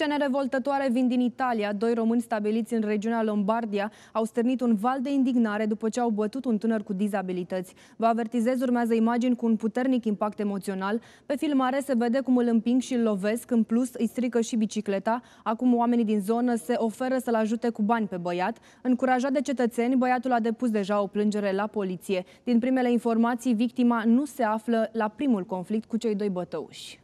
Scene revoltătoare vin din Italia. Doi români stabiliți în regiunea Lombardia au stârnit un val de indignare după ce au bătut un tânăr cu dizabilități. Vă avertizez, urmează imagini cu un puternic impact emoțional. Pe filmare se vede cum îl împing și îl lovesc, în plus îi strică și bicicleta. Acum oamenii din zonă se oferă să-l ajute cu bani pe băiat. Încurajat de cetățeni, băiatul a depus deja o plângere la poliție. Din primele informații, victima nu se află la primul conflict cu cei doi bătăuși.